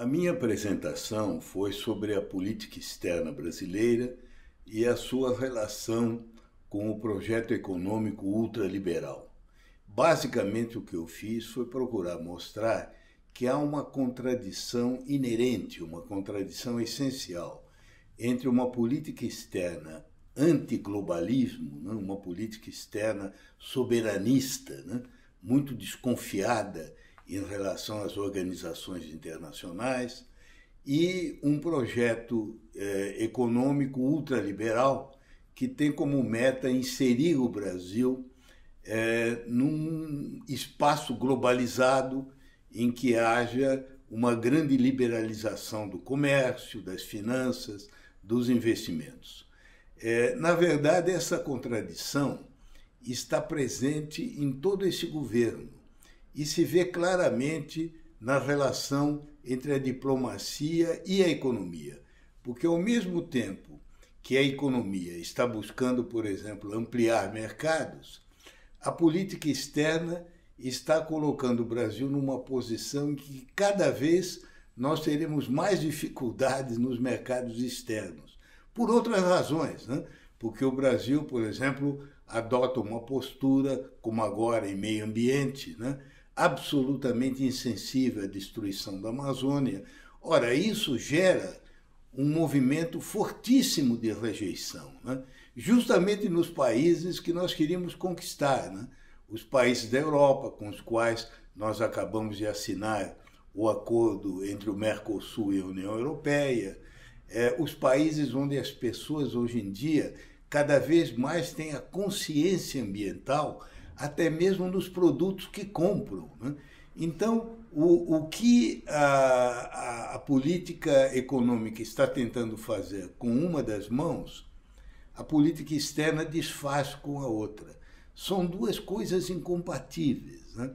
A minha apresentação foi sobre a política externa brasileira e a sua relação com o projeto econômico ultraliberal. Basicamente, o que eu fiz foi procurar mostrar que há uma contradição inerente, uma contradição essencial entre uma política externa antiglobalismo, né? uma política externa soberanista, né? muito desconfiada em relação às organizações internacionais e um projeto eh, econômico ultraliberal que tem como meta inserir o Brasil eh, num espaço globalizado em que haja uma grande liberalização do comércio, das finanças, dos investimentos. Eh, na verdade, essa contradição está presente em todo esse governo e se vê claramente na relação entre a diplomacia e a economia. Porque, ao mesmo tempo que a economia está buscando, por exemplo, ampliar mercados, a política externa está colocando o Brasil numa posição em que cada vez nós teremos mais dificuldades nos mercados externos, por outras razões, né? porque o Brasil, por exemplo, adota uma postura, como agora em meio ambiente, né? absolutamente insensível à destruição da Amazônia. Ora, isso gera um movimento fortíssimo de rejeição, né? justamente nos países que nós queríamos conquistar, né? os países da Europa, com os quais nós acabamos de assinar o acordo entre o Mercosul e a União Europeia, é, os países onde as pessoas hoje em dia cada vez mais têm a consciência ambiental até mesmo nos produtos que compram. Né? Então, o, o que a, a, a política econômica está tentando fazer com uma das mãos, a política externa desfaz com a outra. São duas coisas incompatíveis. Né?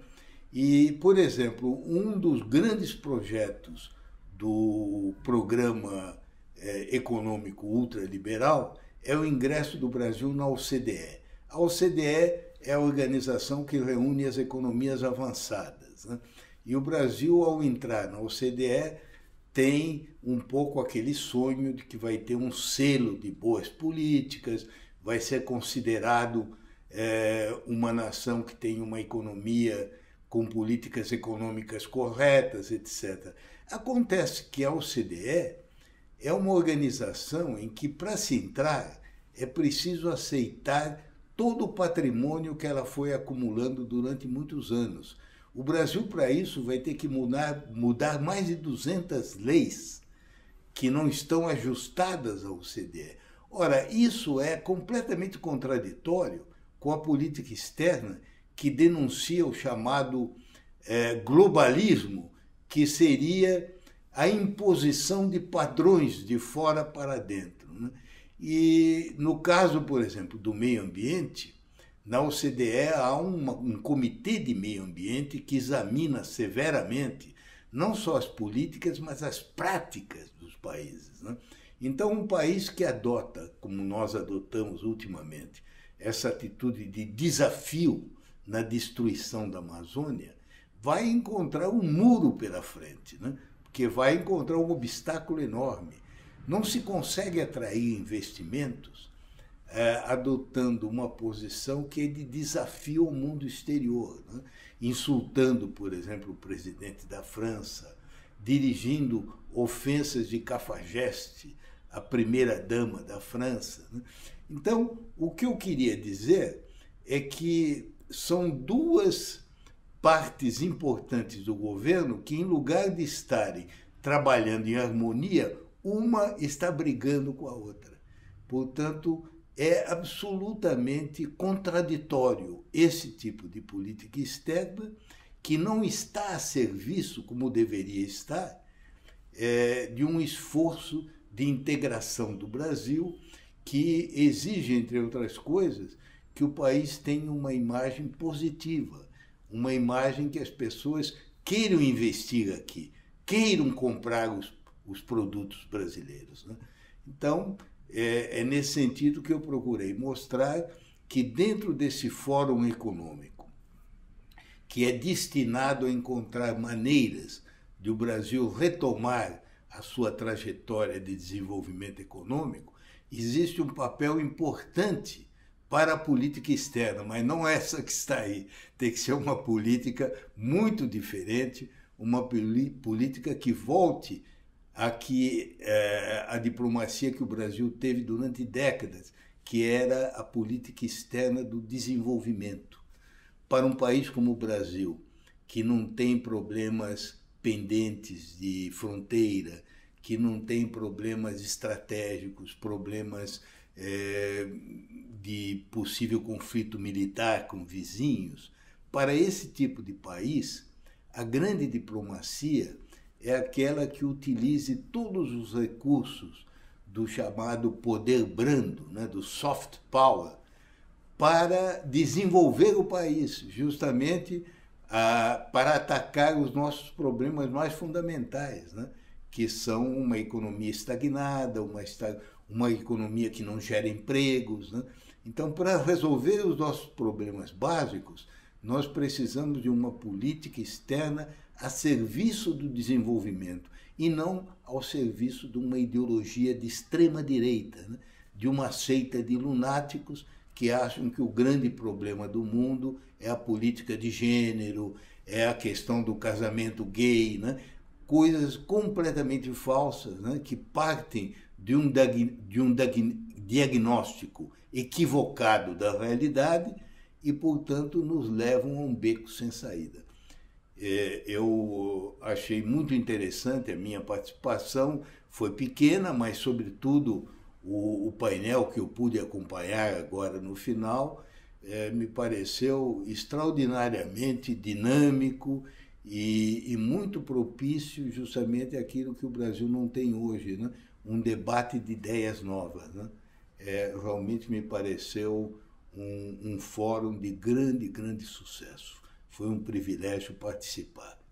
E, por exemplo, um dos grandes projetos do programa eh, econômico ultraliberal é o ingresso do Brasil na OCDE. A OCDE é a organização que reúne as economias avançadas. Né? E o Brasil, ao entrar na OCDE, tem um pouco aquele sonho de que vai ter um selo de boas políticas, vai ser considerado é, uma nação que tem uma economia com políticas econômicas corretas, etc. Acontece que a OCDE é uma organização em que, para se entrar, é preciso aceitar todo o patrimônio que ela foi acumulando durante muitos anos. O Brasil, para isso, vai ter que mudar, mudar mais de 200 leis que não estão ajustadas ao CDE Ora, isso é completamente contraditório com a política externa que denuncia o chamado eh, globalismo, que seria a imposição de padrões de fora para dentro. Né? E no caso, por exemplo, do meio ambiente, na OCDE há uma, um comitê de meio ambiente que examina severamente não só as políticas, mas as práticas dos países. Né? Então, um país que adota, como nós adotamos ultimamente, essa atitude de desafio na destruição da Amazônia, vai encontrar um muro pela frente, né? porque vai encontrar um obstáculo enorme. Não se consegue atrair investimentos é, adotando uma posição que é de desafio ao mundo exterior, né? insultando, por exemplo, o presidente da França, dirigindo ofensas de cafajeste à primeira-dama da França. Né? Então, o que eu queria dizer é que são duas partes importantes do governo que, em lugar de estarem trabalhando em harmonia, uma está brigando com a outra. Portanto, é absolutamente contraditório esse tipo de política externa, que não está a serviço, como deveria estar, é, de um esforço de integração do Brasil que exige, entre outras coisas, que o país tenha uma imagem positiva, uma imagem que as pessoas queiram investir aqui, queiram comprar os os produtos brasileiros. Né? Então, é, é nesse sentido que eu procurei mostrar que dentro desse fórum econômico, que é destinado a encontrar maneiras de o Brasil retomar a sua trajetória de desenvolvimento econômico, existe um papel importante para a política externa, mas não é essa que está aí. Tem que ser uma política muito diferente, uma política que volte a que é, a diplomacia que o Brasil teve durante décadas, que era a política externa do desenvolvimento. Para um país como o Brasil, que não tem problemas pendentes de fronteira, que não tem problemas estratégicos, problemas é, de possível conflito militar com vizinhos, para esse tipo de país, a grande diplomacia é aquela que utilize todos os recursos do chamado poder brando, né, do soft power, para desenvolver o país, justamente a, para atacar os nossos problemas mais fundamentais, né, que são uma economia estagnada, uma, uma economia que não gera empregos. Né. Então, para resolver os nossos problemas básicos, nós precisamos de uma política externa a serviço do desenvolvimento e não ao serviço de uma ideologia de extrema direita, né? de uma seita de lunáticos que acham que o grande problema do mundo é a política de gênero, é a questão do casamento gay, né? coisas completamente falsas né? que partem de um, de um diagnóstico equivocado da realidade e, portanto, nos levam a um beco sem saída é, eu achei muito interessante a minha participação, foi pequena, mas, sobretudo, o, o painel que eu pude acompanhar agora no final é, me pareceu extraordinariamente dinâmico e, e, muito propício justamente àquilo que o Brasil não tem hoje, né? um debate de ideias novas. Né? É, realmente me pareceu um, um fórum de grande, grande sucesso. Foi um privilégio participar.